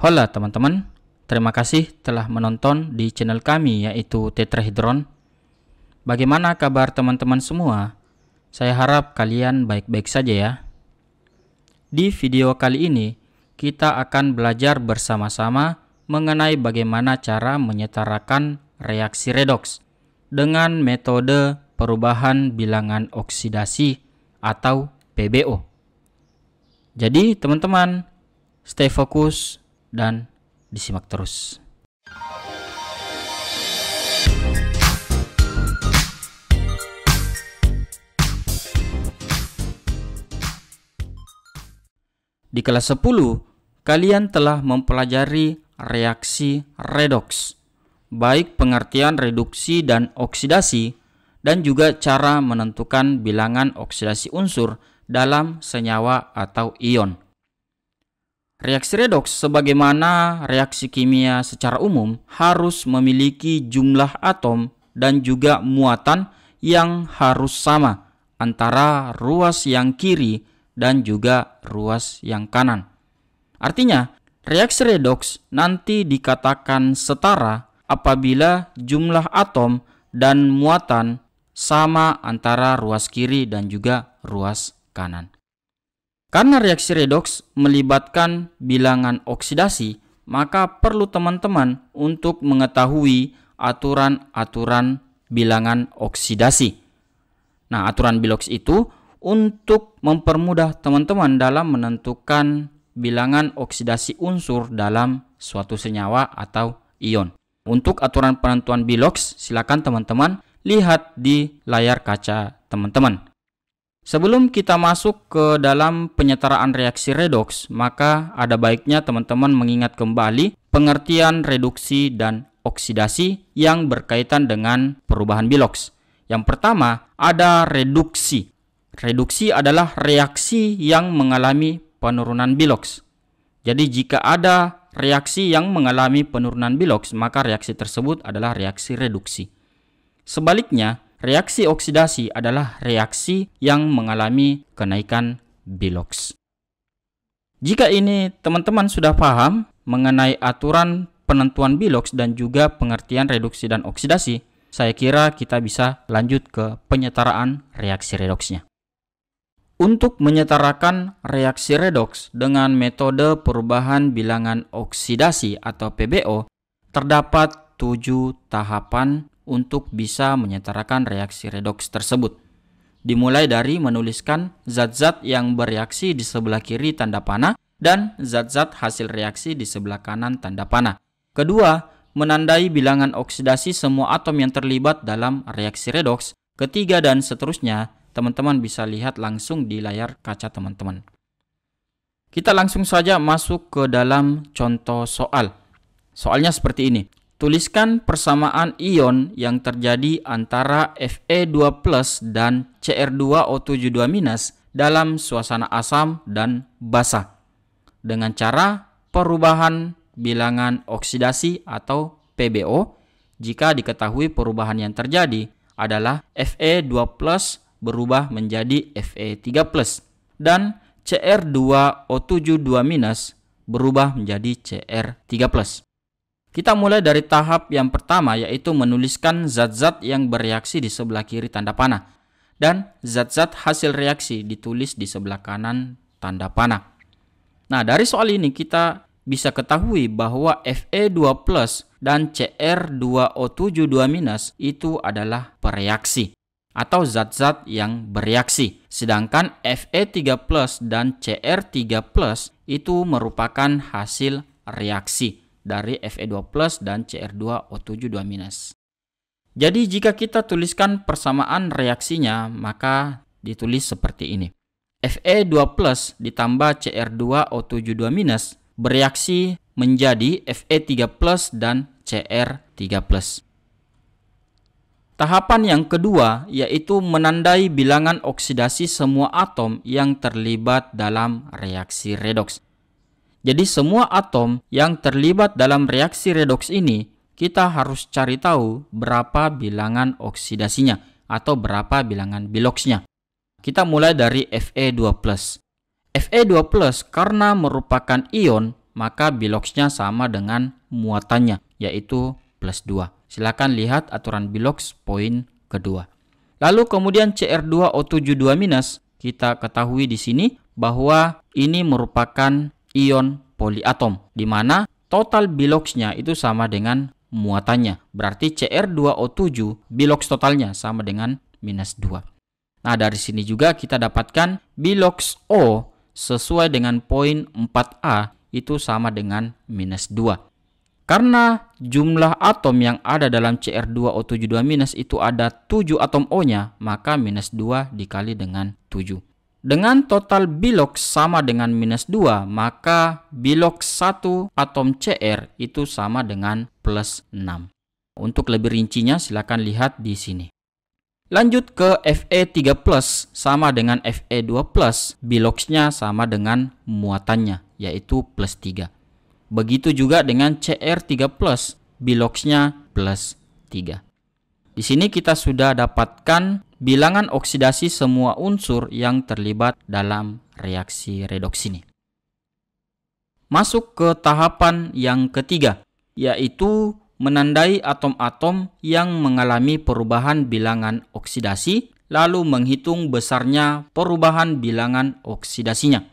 Hola teman-teman, terima kasih telah menonton di channel kami yaitu Tetrahedron. Bagaimana kabar teman-teman semua? Saya harap kalian baik-baik saja ya. Di video kali ini, kita akan belajar bersama-sama mengenai bagaimana cara menyetarakan reaksi redox dengan metode perubahan bilangan oksidasi atau PBO. Jadi teman-teman, stay fokus dan disimak terus. Di kelas 10, kalian telah mempelajari reaksi redox, baik pengertian reduksi dan oksidasi, dan juga cara menentukan bilangan oksidasi unsur dalam senyawa atau ion. Reaksi redoks sebagaimana reaksi kimia secara umum harus memiliki jumlah atom dan juga muatan yang harus sama antara ruas yang kiri dan juga ruas yang kanan. Artinya, reaksi redoks nanti dikatakan setara apabila jumlah atom dan muatan sama antara ruas kiri dan juga ruas kanan. Karena reaksi redoks melibatkan bilangan oksidasi, maka perlu teman-teman untuk mengetahui aturan-aturan bilangan oksidasi. Nah, aturan biloks itu untuk mempermudah teman-teman dalam menentukan bilangan oksidasi unsur dalam suatu senyawa atau ion. Untuk aturan penentuan biloks, silakan teman-teman lihat di layar kaca teman-teman. Sebelum kita masuk ke dalam penyetaraan reaksi redoks, maka ada baiknya teman-teman mengingat kembali pengertian reduksi dan oksidasi yang berkaitan dengan perubahan biloks. Yang pertama, ada reduksi. Reduksi adalah reaksi yang mengalami penurunan biloks. Jadi jika ada reaksi yang mengalami penurunan biloks, maka reaksi tersebut adalah reaksi reduksi. Sebaliknya, Reaksi oksidasi adalah reaksi yang mengalami kenaikan biloks. Jika ini teman-teman sudah paham mengenai aturan penentuan biloks dan juga pengertian reduksi dan oksidasi, saya kira kita bisa lanjut ke penyetaraan reaksi redoksnya. Untuk menyetarakan reaksi redoks dengan metode perubahan bilangan oksidasi atau PBO, terdapat tujuh tahapan untuk bisa menyetarakan reaksi redoks tersebut. Dimulai dari menuliskan zat-zat yang bereaksi di sebelah kiri tanda panah dan zat-zat hasil reaksi di sebelah kanan tanda panah. Kedua, menandai bilangan oksidasi semua atom yang terlibat dalam reaksi redoks. Ketiga dan seterusnya, teman-teman bisa lihat langsung di layar kaca teman-teman. Kita langsung saja masuk ke dalam contoh soal. Soalnya seperti ini. Tuliskan persamaan ion yang terjadi antara Fe2+ dan Cr2O72- dalam suasana asam dan basah dengan cara perubahan bilangan oksidasi atau PBO jika diketahui perubahan yang terjadi adalah Fe2+ berubah menjadi Fe3+ dan Cr2O72- berubah menjadi Cr3+. Kita mulai dari tahap yang pertama yaitu menuliskan zat-zat yang bereaksi di sebelah kiri tanda panah dan zat-zat hasil reaksi ditulis di sebelah kanan tanda panah. Nah, dari soal ini kita bisa ketahui bahwa Fe2+ dan Cr2O72- itu adalah pereaksi atau zat-zat yang bereaksi. Sedangkan Fe3+ dan Cr3+ itu merupakan hasil reaksi dari Fe2 dan CR2O7 Jadi jika kita tuliskan persamaan reaksinya, maka ditulis seperti ini. Fe2 ditambah CR2O7 bereaksi menjadi Fe3 dan CR3 Tahapan yang kedua yaitu menandai bilangan oksidasi semua atom yang terlibat dalam reaksi redoks. Jadi semua atom yang terlibat dalam reaksi redoks ini, kita harus cari tahu berapa bilangan oksidasinya atau berapa bilangan biloksnya. Kita mulai dari Fe2+. Fe2+, karena merupakan ion, maka biloksnya sama dengan muatannya, yaitu plus 2. Silakan lihat aturan biloks poin kedua. Lalu kemudian Cr2O72- kita ketahui di sini bahwa ini merupakan ion poliatom, di mana total biloxnya itu sama dengan muatannya. Berarti Cr2O7 bilox totalnya sama dengan minus 2. Nah, dari sini juga kita dapatkan bilox O sesuai dengan poin 4A itu sama dengan minus 2. Karena jumlah atom yang ada dalam Cr2O72- itu ada 7 atom O-nya, maka minus 2 dikali dengan 7. Dengan total bilok sama dengan minus 2, maka bilok 1 atom Cr itu sama dengan plus 6. Untuk lebih rincinya silakan lihat di sini. Lanjut ke Fe3+, sama dengan Fe2+, biloksnya sama dengan muatannya, yaitu plus 3. Begitu juga dengan Cr3+, biloksnya plus 3. Di sini kita sudah dapatkan bilangan oksidasi semua unsur yang terlibat dalam reaksi redoks ini. Masuk ke tahapan yang ketiga, yaitu menandai atom-atom yang mengalami perubahan bilangan oksidasi, lalu menghitung besarnya perubahan bilangan oksidasinya.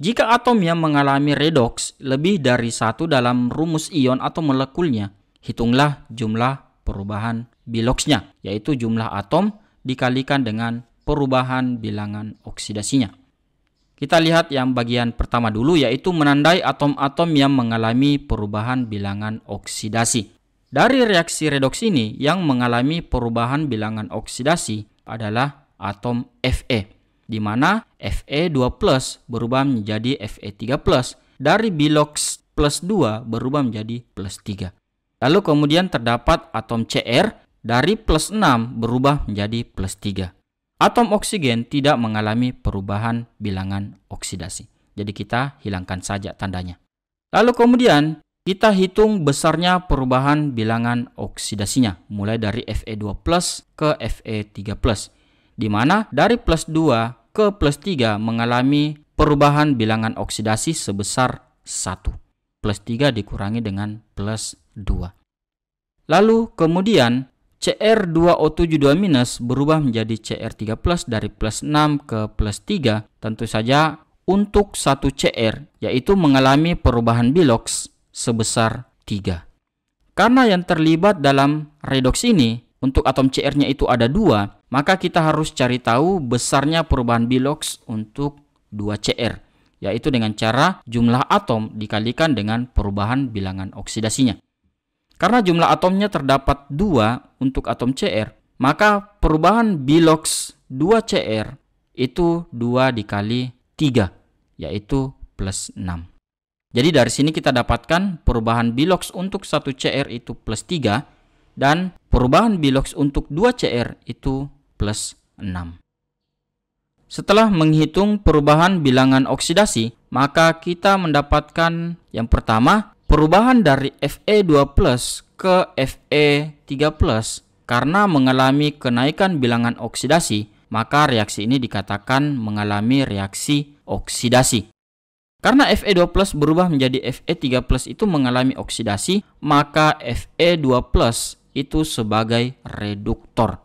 Jika atom yang mengalami redoks lebih dari satu dalam rumus ion atau molekulnya, hitunglah jumlah perubahan biloksnya, yaitu jumlah atom dikalikan dengan perubahan bilangan oksidasinya. Kita lihat yang bagian pertama dulu yaitu menandai atom-atom yang mengalami perubahan bilangan oksidasi. Dari reaksi redoks ini yang mengalami perubahan bilangan oksidasi adalah atom Fe, di mana Fe2+ berubah menjadi Fe3+, dari bilox plus 2 berubah menjadi plus 3. Lalu kemudian terdapat atom Cr dari plus 6 berubah menjadi plus 3. Atom oksigen tidak mengalami perubahan bilangan oksidasi. Jadi kita hilangkan saja tandanya. Lalu kemudian kita hitung besarnya perubahan bilangan oksidasinya mulai dari Fe2 plus ke Fe3 plus. Di mana dari plus 2 ke plus 3 mengalami perubahan bilangan oksidasi sebesar 1. Plus 3 dikurangi dengan plus 2. Lalu kemudian CR2O72- berubah menjadi CR3 dari plus 6 ke plus 3 tentu saja untuk satu CR yaitu mengalami perubahan biloks sebesar 3. Karena yang terlibat dalam redox ini untuk atom CR-nya itu ada dua, maka kita harus cari tahu besarnya perubahan biloks untuk 2 CR, yaitu dengan cara jumlah atom dikalikan dengan perubahan bilangan oksidasinya. Karena jumlah atomnya terdapat 2 untuk atom Cr, maka perubahan Bilox 2Cr itu 2 dikali 3, yaitu plus 6. Jadi dari sini kita dapatkan perubahan Bilox untuk 1Cr itu plus 3 dan perubahan Bilox untuk 2Cr itu plus 6. Setelah menghitung perubahan bilangan oksidasi, maka kita mendapatkan yang pertama perubahan dari FE2 plus ke FE3 plus karena mengalami kenaikan bilangan oksidasi, maka reaksi ini dikatakan mengalami reaksi oksidasi. Karena Fe2 plus berubah menjadi Fe3 plus itu mengalami oksidasi, maka Fe2 plus itu sebagai reduktor.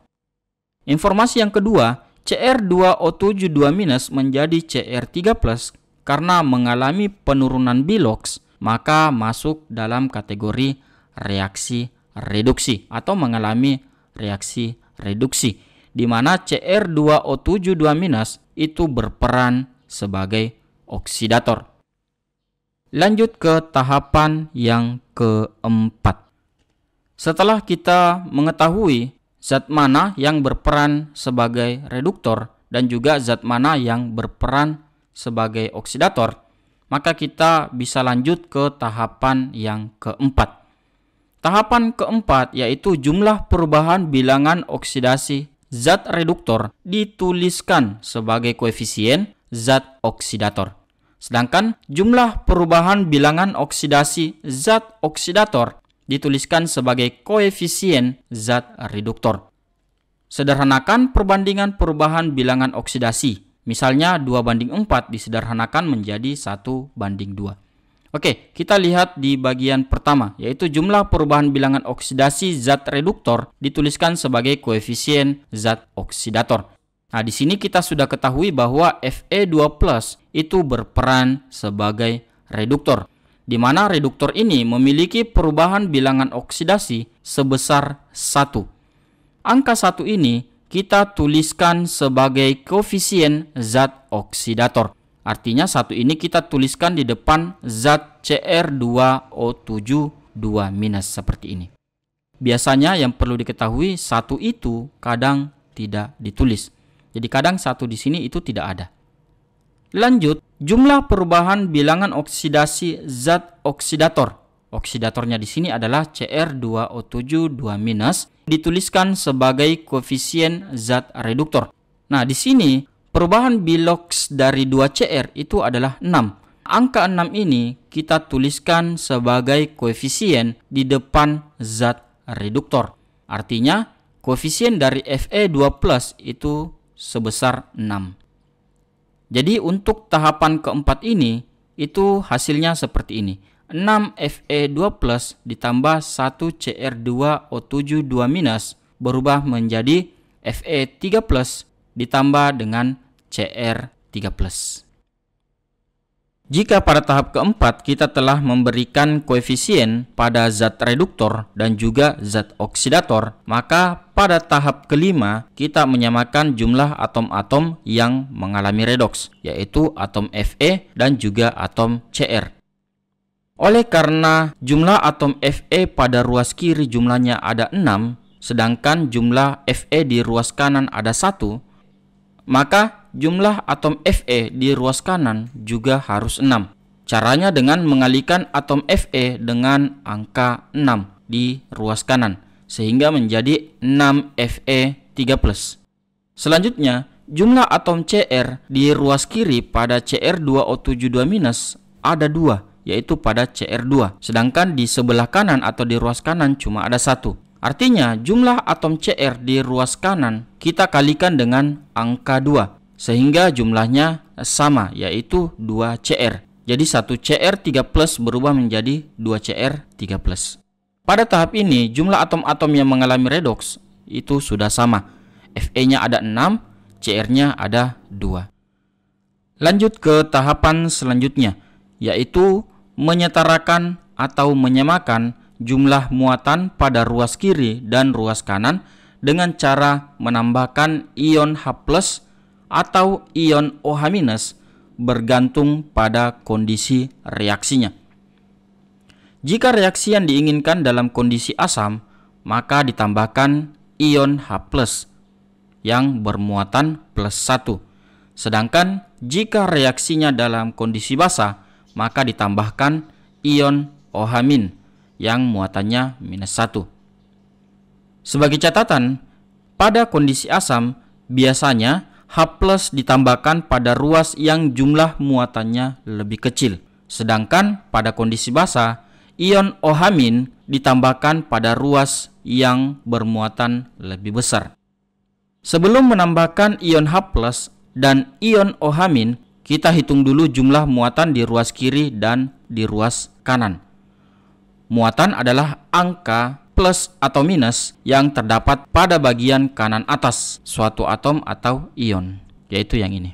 Informasi yang kedua, Cr2O72- menjadi Cr3 plus karena mengalami penurunan biloks, maka masuk dalam kategori reaksi reduksi atau mengalami reaksi reduksi di mana Cr2O72- itu berperan sebagai oksidator. Lanjut ke tahapan yang keempat. Setelah kita mengetahui zat mana yang berperan sebagai reduktor dan juga zat mana yang berperan sebagai oksidator, maka kita bisa lanjut ke tahapan yang keempat. Tahapan keempat yaitu jumlah perubahan bilangan oksidasi zat reduktor dituliskan sebagai koefisien zat oksidator. Sedangkan jumlah perubahan bilangan oksidasi zat oksidator dituliskan sebagai koefisien zat reduktor. Sederhanakan perbandingan perubahan bilangan oksidasi Misalnya 2 banding 4 disederhanakan menjadi 1 banding 2. Oke, kita lihat di bagian pertama, yaitu jumlah perubahan bilangan oksidasi zat reduktor dituliskan sebagai koefisien zat oksidator. Nah, di sini kita sudah ketahui bahwa Fe2+ itu berperan sebagai reduktor, di mana reduktor ini memiliki perubahan bilangan oksidasi sebesar 1. Angka 1 ini kita tuliskan sebagai koefisien zat oksidator. Artinya satu ini kita tuliskan di depan zat Cr2O7 2- seperti ini. Biasanya yang perlu diketahui satu itu kadang tidak ditulis. Jadi kadang satu di sini itu tidak ada. Lanjut, jumlah perubahan bilangan oksidasi zat oksidator. Oksidatornya di sini adalah Cr2O7 2- dituliskan sebagai koefisien zat reduktor. Nah, di sini perubahan bilox dari 2CR itu adalah 6. Angka 6 ini kita tuliskan sebagai koefisien di depan zat reduktor. Artinya, koefisien dari Fe2+ itu sebesar 6. Jadi untuk tahapan keempat ini, itu hasilnya seperti ini. 6 Fe2 ditambah 1 Cr2O7 2 minus berubah menjadi Fe3 ditambah dengan Cr3 Jika pada tahap keempat kita telah memberikan koefisien pada zat reduktor dan juga zat oksidator, maka pada tahap kelima kita menyamakan jumlah atom-atom yang mengalami redoks, yaitu atom Fe dan juga atom Cr. Oleh karena jumlah atom Fe pada ruas kiri jumlahnya ada 6, sedangkan jumlah Fe di ruas kanan ada 1, maka jumlah atom Fe di ruas kanan juga harus 6. Caranya dengan mengalikan atom Fe dengan angka 6 di ruas kanan, sehingga menjadi 6 Fe 3+. Selanjutnya, jumlah atom Cr di ruas kiri pada Cr2O72- ada 2 yaitu pada CR2. Sedangkan di sebelah kanan atau di ruas kanan cuma ada satu. Artinya jumlah atom CR di ruas kanan kita kalikan dengan angka 2 sehingga jumlahnya sama yaitu 2CR. Jadi 1CR3+ berubah menjadi 2CR3+. Pada tahap ini jumlah atom-atom yang mengalami redox itu sudah sama. Fe-nya ada 6, CR-nya ada 2. Lanjut ke tahapan selanjutnya yaitu menyetarakan atau menyamakan jumlah muatan pada ruas kiri dan ruas kanan dengan cara menambahkan ion H+ atau ion OH- bergantung pada kondisi reaksinya. Jika reaksi yang diinginkan dalam kondisi asam, maka ditambahkan ion H+ yang bermuatan plus 1. Sedangkan jika reaksinya dalam kondisi basah, maka ditambahkan ion ohamin yang muatannya minus 1. Sebagai catatan, pada kondisi asam, biasanya H plus ditambahkan pada ruas yang jumlah muatannya lebih kecil. Sedangkan pada kondisi basa, ion ohamin ditambahkan pada ruas yang bermuatan lebih besar. Sebelum menambahkan ion H dan ion ohamin, kita hitung dulu jumlah muatan di ruas kiri dan di ruas kanan. Muatan adalah angka plus atau minus yang terdapat pada bagian kanan atas suatu atom atau ion, yaitu yang ini.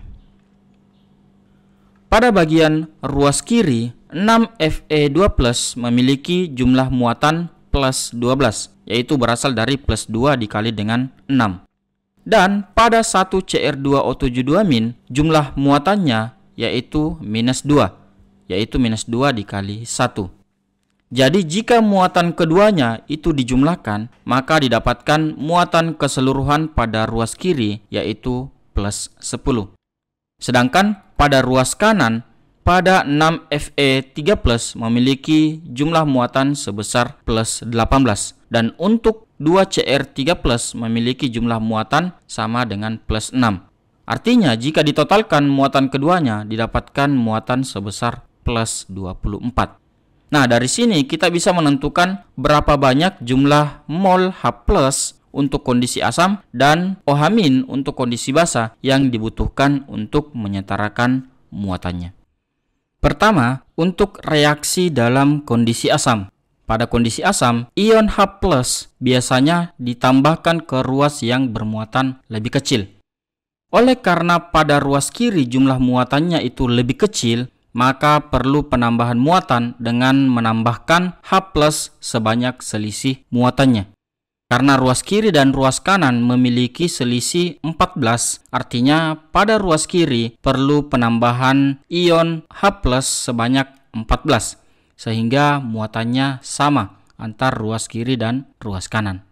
Pada bagian ruas kiri, 6Fe2 plus memiliki jumlah muatan plus 12, yaitu berasal dari plus 2 dikali dengan 6. Dan pada satu CR2O72 jumlah muatannya yaitu minus 2, yaitu minus 2 dikali 1. Jadi jika muatan keduanya itu dijumlahkan, maka didapatkan muatan keseluruhan pada ruas kiri yaitu plus 10. Sedangkan pada ruas kanan, pada 6 FE3 plus memiliki jumlah muatan sebesar plus 18. Dan untuk 2CR3 plus memiliki jumlah muatan sama dengan plus 6. Artinya jika ditotalkan muatan keduanya didapatkan muatan sebesar plus 24. Nah, dari sini kita bisa menentukan berapa banyak jumlah mol H+ untuk kondisi asam dan OH- untuk kondisi basa yang dibutuhkan untuk menyetarakan muatannya. Pertama, untuk reaksi dalam kondisi asam. Pada kondisi asam, ion H+ biasanya ditambahkan ke ruas yang bermuatan lebih kecil. Oleh karena pada ruas kiri jumlah muatannya itu lebih kecil, maka perlu penambahan muatan dengan menambahkan H+ sebanyak selisih muatannya. Karena ruas kiri dan ruas kanan memiliki selisih 14, artinya pada ruas kiri perlu penambahan ion H+ sebanyak 14 sehingga muatannya sama antar ruas kiri dan ruas kanan.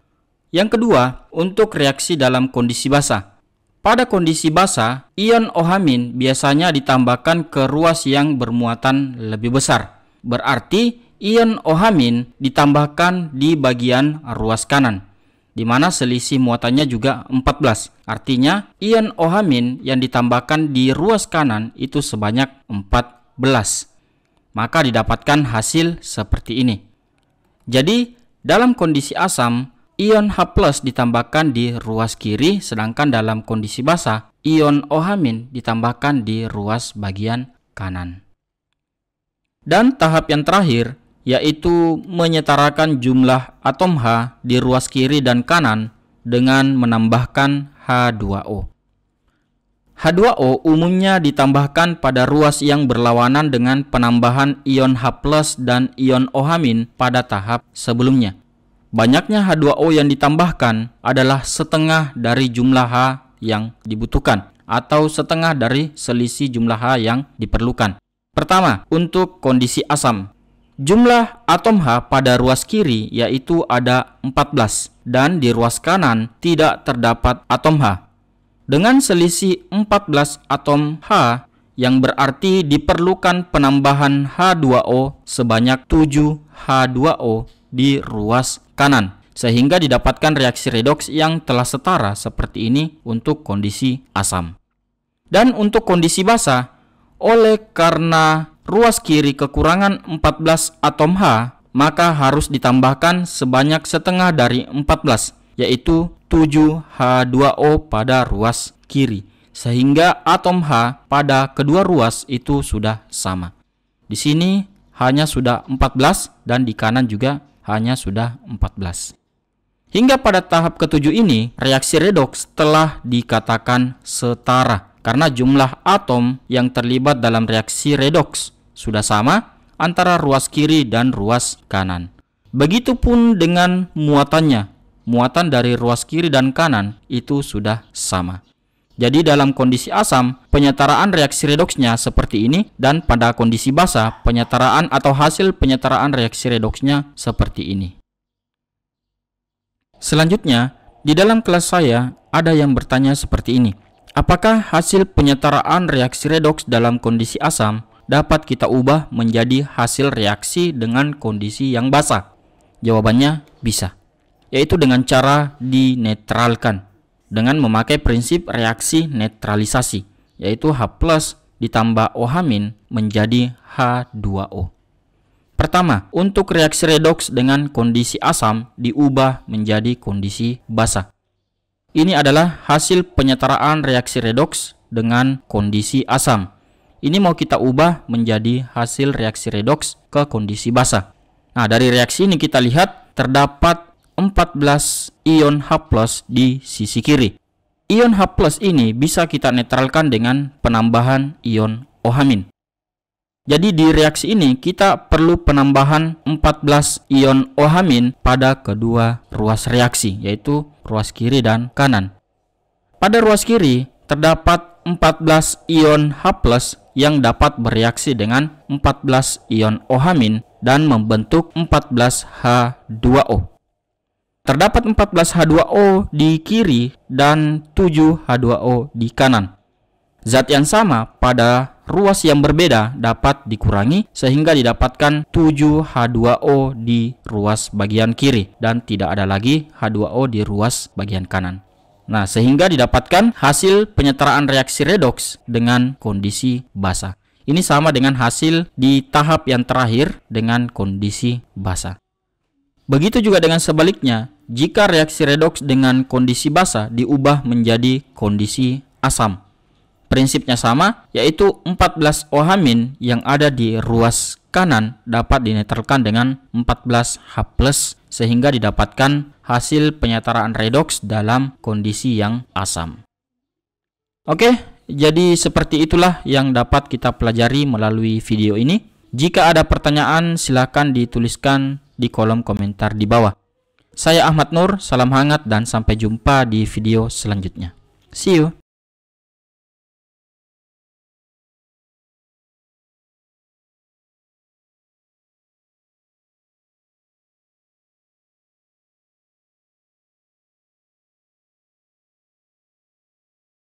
Yang kedua, untuk reaksi dalam kondisi basah. Pada kondisi basah, ion ohamin biasanya ditambahkan ke ruas yang bermuatan lebih besar. Berarti ion ohamin ditambahkan di bagian ruas kanan di mana selisih muatannya juga 14. Artinya, ion ohamin yang ditambahkan di ruas kanan itu sebanyak 14 maka didapatkan hasil seperti ini. Jadi, dalam kondisi asam, ion H+ ditambahkan di ruas kiri sedangkan dalam kondisi basah, ion OH- ditambahkan di ruas bagian kanan. Dan tahap yang terakhir yaitu menyetarakan jumlah atom H di ruas kiri dan kanan dengan menambahkan H2O. H2O umumnya ditambahkan pada ruas yang berlawanan dengan penambahan ion H+ dan ion OH- pada tahap sebelumnya. Banyaknya H2O yang ditambahkan adalah setengah dari jumlah H yang dibutuhkan atau setengah dari selisih jumlah H yang diperlukan. Pertama, untuk kondisi asam. Jumlah atom H pada ruas kiri yaitu ada 14 dan di ruas kanan tidak terdapat atom H dengan selisih 14 atom H yang berarti diperlukan penambahan H2O sebanyak 7 H2O di ruas kanan sehingga didapatkan reaksi redoks yang telah setara seperti ini untuk kondisi asam. Dan untuk kondisi basa, oleh karena ruas kiri kekurangan 14 atom H, maka harus ditambahkan sebanyak setengah dari 14, yaitu 7H2O pada ruas kiri, sehingga atom H pada kedua ruas itu sudah sama. Di sini hanya sudah 14 dan di kanan juga hanya sudah 14. Hingga pada tahap ketujuh ini, reaksi redox telah dikatakan setara karena jumlah atom yang terlibat dalam reaksi redox sudah sama antara ruas kiri dan ruas kanan. Begitupun dengan muatannya muatan dari ruas kiri dan kanan itu sudah sama. Jadi dalam kondisi asam, penyetaraan reaksi redoksnya seperti ini dan pada kondisi basa, penyetaraan atau hasil penyetaraan reaksi redoksnya seperti ini. Selanjutnya, di dalam kelas saya ada yang bertanya seperti ini. Apakah hasil penyetaraan reaksi redoks dalam kondisi asam dapat kita ubah menjadi hasil reaksi dengan kondisi yang basah? Jawabannya bisa yaitu dengan cara dinetralkan dengan memakai prinsip reaksi netralisasi, yaitu H+ plus ditambah OH- min menjadi H2O. Pertama, untuk reaksi redoks dengan kondisi asam diubah menjadi kondisi basa. Ini adalah hasil penyetaraan reaksi redoks dengan kondisi asam. Ini mau kita ubah menjadi hasil reaksi redoks ke kondisi basa. Nah, dari reaksi ini kita lihat terdapat 14 ion H+ di sisi kiri. Ion H+ ini bisa kita netralkan dengan penambahan ion OH-. Jadi di reaksi ini kita perlu penambahan 14 ion OH- pada kedua ruas reaksi yaitu ruas kiri dan kanan. Pada ruas kiri terdapat 14 ion H+ yang dapat bereaksi dengan 14 ion OH- dan membentuk 14H2O. Terdapat 14 H2O di kiri dan 7 H2O di kanan. Zat yang sama pada ruas yang berbeda dapat dikurangi sehingga didapatkan 7 H2O di ruas bagian kiri dan tidak ada lagi H2O di ruas bagian kanan. Nah, sehingga didapatkan hasil penyetaraan reaksi redoks dengan kondisi basah. Ini sama dengan hasil di tahap yang terakhir dengan kondisi basah. Begitu juga dengan sebaliknya, jika reaksi redoks dengan kondisi basa diubah menjadi kondisi asam. Prinsipnya sama, yaitu 14 ohamin yang ada di ruas kanan dapat dinetralkan dengan 14 H+, sehingga didapatkan hasil penyetaraan redoks dalam kondisi yang asam. Oke, jadi seperti itulah yang dapat kita pelajari melalui video ini. Jika ada pertanyaan, silakan dituliskan di kolom komentar di bawah. Saya Ahmad Nur, salam hangat dan sampai jumpa di video selanjutnya. See you!